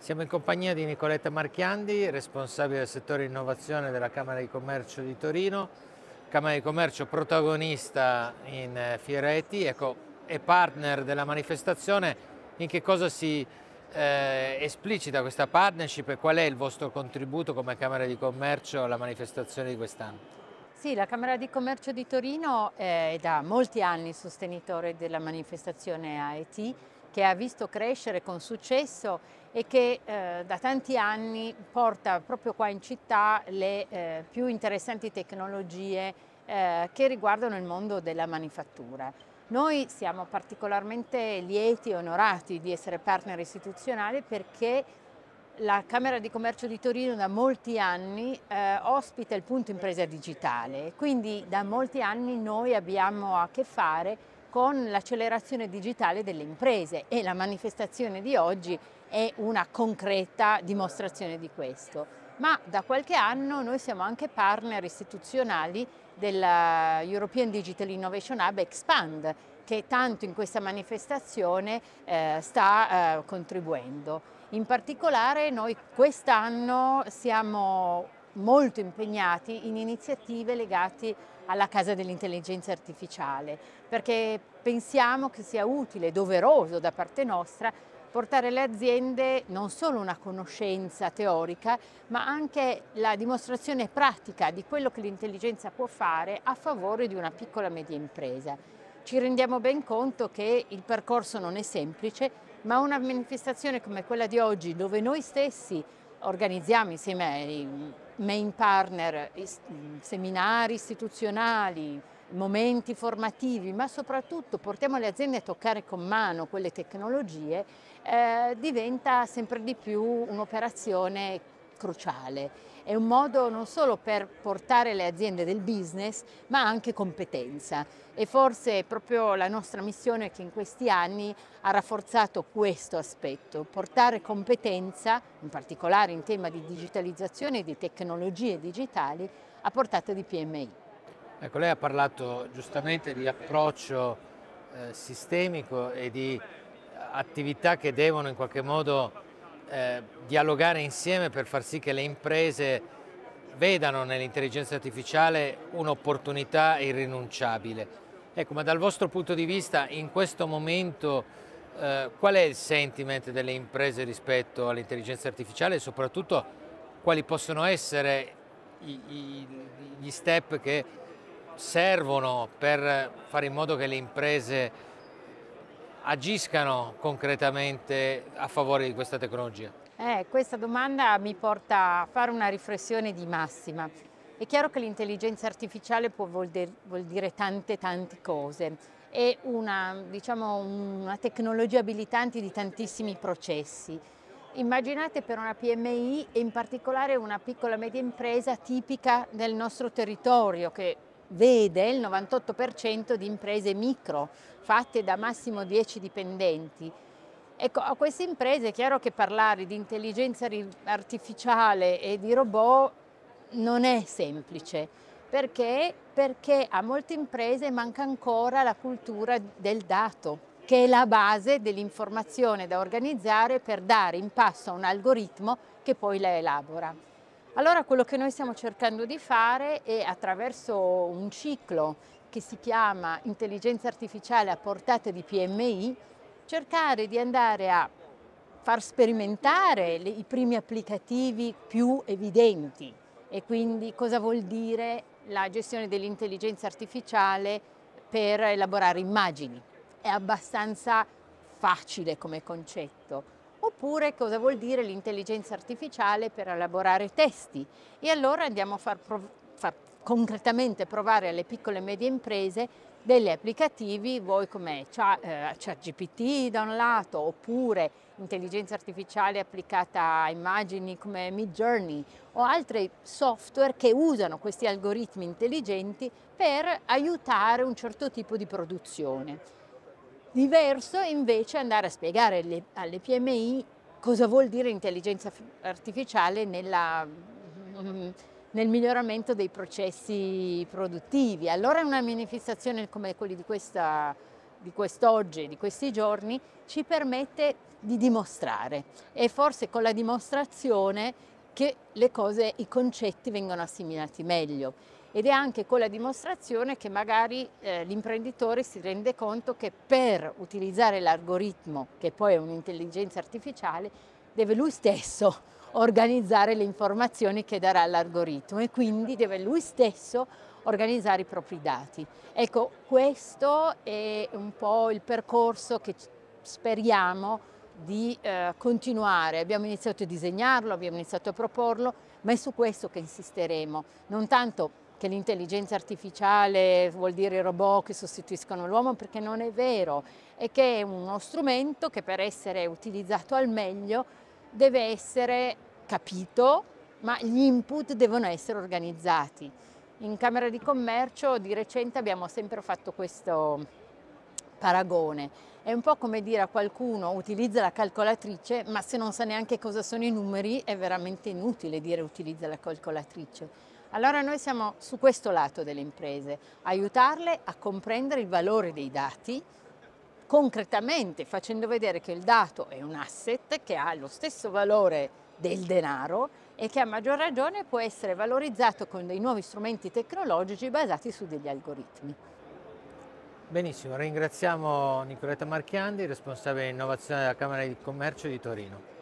Siamo in compagnia di Nicoletta Marchiandi, responsabile del settore innovazione della Camera di Commercio di Torino, Camera di Commercio protagonista in eh, Fiera ET ecco, e partner della manifestazione. In che cosa si eh, esplicita questa partnership e qual è il vostro contributo come Camera di Commercio alla manifestazione di quest'anno? Sì, la Camera di Commercio di Torino è da molti anni sostenitore della manifestazione AET che ha visto crescere con successo e che eh, da tanti anni porta proprio qua in città le eh, più interessanti tecnologie eh, che riguardano il mondo della manifattura. Noi siamo particolarmente lieti e onorati di essere partner istituzionale perché la Camera di Commercio di Torino da molti anni eh, ospita il punto impresa digitale, quindi da molti anni noi abbiamo a che fare con l'accelerazione digitale delle imprese e la manifestazione di oggi è una concreta dimostrazione di questo. Ma da qualche anno noi siamo anche partner istituzionali della eh, European Digital Innovation Hub Expand che tanto in questa manifestazione eh, sta eh, contribuendo. In particolare noi quest'anno siamo molto impegnati in iniziative legate alla Casa dell'Intelligenza Artificiale, perché pensiamo che sia utile, e doveroso da parte nostra, portare alle aziende non solo una conoscenza teorica, ma anche la dimostrazione pratica di quello che l'intelligenza può fare a favore di una piccola e media impresa. Ci rendiamo ben conto che il percorso non è semplice, ma una manifestazione come quella di oggi, dove noi stessi organizziamo insieme ai main partner seminari istituzionali, momenti formativi, ma soprattutto portiamo le aziende a toccare con mano quelle tecnologie, eh, diventa sempre di più un'operazione cruciale. È un modo non solo per portare le aziende del business, ma anche competenza. E forse è proprio la nostra missione che in questi anni ha rafforzato questo aspetto, portare competenza, in particolare in tema di digitalizzazione e di tecnologie digitali, a portata di PMI. Ecco, lei ha parlato giustamente di approccio eh, sistemico e di attività che devono in qualche modo eh, dialogare insieme per far sì che le imprese vedano nell'intelligenza artificiale un'opportunità irrinunciabile. Ecco, ma dal vostro punto di vista in questo momento eh, qual è il sentiment delle imprese rispetto all'intelligenza artificiale e soprattutto quali possono essere i, i, gli step che servono per fare in modo che le imprese agiscano concretamente a favore di questa tecnologia? Eh, questa domanda mi porta a fare una riflessione di massima. È chiaro che l'intelligenza artificiale può vuol, de, vuol dire tante tante cose, è una, diciamo, una tecnologia abilitante di tantissimi processi. Immaginate per una PMI e in particolare una piccola e media impresa tipica del nostro territorio che vede il 98% di imprese micro, fatte da massimo 10 dipendenti. Ecco, a queste imprese è chiaro che parlare di intelligenza artificiale e di robot non è semplice. Perché? Perché a molte imprese manca ancora la cultura del dato, che è la base dell'informazione da organizzare per dare in passo a un algoritmo che poi la elabora. Allora quello che noi stiamo cercando di fare è attraverso un ciclo che si chiama intelligenza artificiale a portata di PMI, cercare di andare a far sperimentare le, i primi applicativi più evidenti e quindi cosa vuol dire la gestione dell'intelligenza artificiale per elaborare immagini. È abbastanza facile come concetto, oppure cosa vuol dire l'intelligenza artificiale per elaborare testi. E allora andiamo a far, prov far concretamente provare alle piccole e medie imprese degli applicativi, voi come eh, ChatGPT da un lato, oppure intelligenza artificiale applicata a immagini come Midjourney o altri software che usano questi algoritmi intelligenti per aiutare un certo tipo di produzione. Diverso è invece andare a spiegare alle PMI cosa vuol dire intelligenza artificiale nella, mm, nel miglioramento dei processi produttivi. Allora una manifestazione come quella di, questa, di quest'oggi, di questi giorni, ci permette di dimostrare e forse con la dimostrazione che le cose, i concetti vengono assimilati meglio ed è anche con la dimostrazione che magari eh, l'imprenditore si rende conto che per utilizzare l'algoritmo, che poi è un'intelligenza artificiale, deve lui stesso organizzare le informazioni che darà all'algoritmo e quindi deve lui stesso organizzare i propri dati. Ecco, questo è un po' il percorso che speriamo di eh, continuare. Abbiamo iniziato a disegnarlo, abbiamo iniziato a proporlo, ma è su questo che insisteremo, non tanto che l'intelligenza artificiale vuol dire i robot che sostituiscono l'uomo perché non è vero e che è uno strumento che per essere utilizzato al meglio deve essere capito ma gli input devono essere organizzati. In Camera di Commercio di recente abbiamo sempre fatto questo paragone. È un po' come dire a qualcuno utilizza la calcolatrice, ma se non sa neanche cosa sono i numeri è veramente inutile dire utilizza la calcolatrice allora noi siamo su questo lato delle imprese, aiutarle a comprendere il valore dei dati concretamente facendo vedere che il dato è un asset che ha lo stesso valore del denaro e che a maggior ragione può essere valorizzato con dei nuovi strumenti tecnologici basati su degli algoritmi. Benissimo, ringraziamo Nicoletta Marchiandi, responsabile innovazione della Camera di Commercio di Torino.